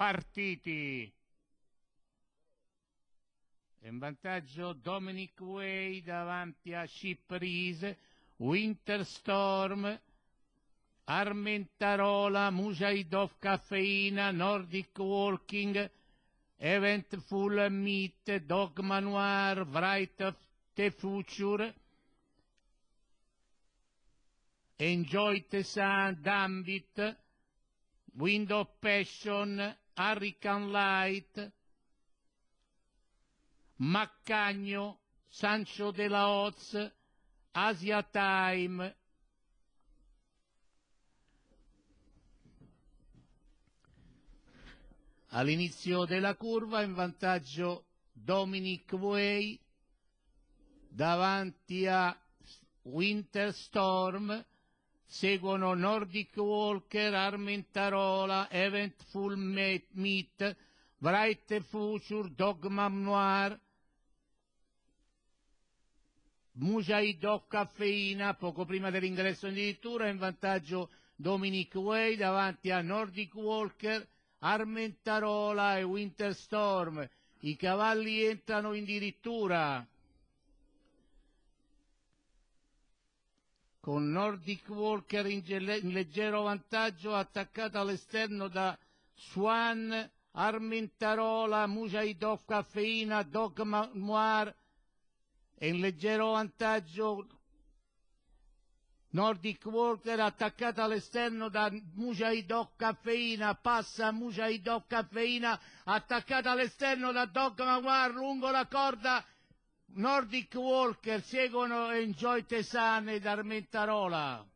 partiti. in vantaggio Dominic Way davanti a Ciprise, Winterstorm, Armentarola, of Caffeina, Nordic Walking, Eventful Meat, Dogma Noir, Wright of the Future, Enjoy the Sun, Wind of Passion, Hurricane Light, Maccagno, Sancho de la Oz, Asia Time. All'inizio della curva in vantaggio Dominic Way davanti a Winterstorm Seguono Nordic Walker, Armentarola, Eventful Meat, Bright Future, Dogman Noir, Mujahid of Caffeina, poco prima dell'ingresso in dirittura, in vantaggio Dominic Way davanti a Nordic Walker, Armentarola e Winter Storm. I cavalli entrano in dirittura. con Nordic Walker in, in leggero vantaggio attaccata all'esterno da Swan, Armintarola, Mujaidov, Caffeina, Dogma Noir e in leggero vantaggio Nordic Walker attaccata all'esterno da Mujaidov Caffeina, passa Mujaidov Caffeina attaccata all'esterno da Dogma Noir lungo la corda Nordic Walker, seguono Enjoy Tesane ed Armentarola.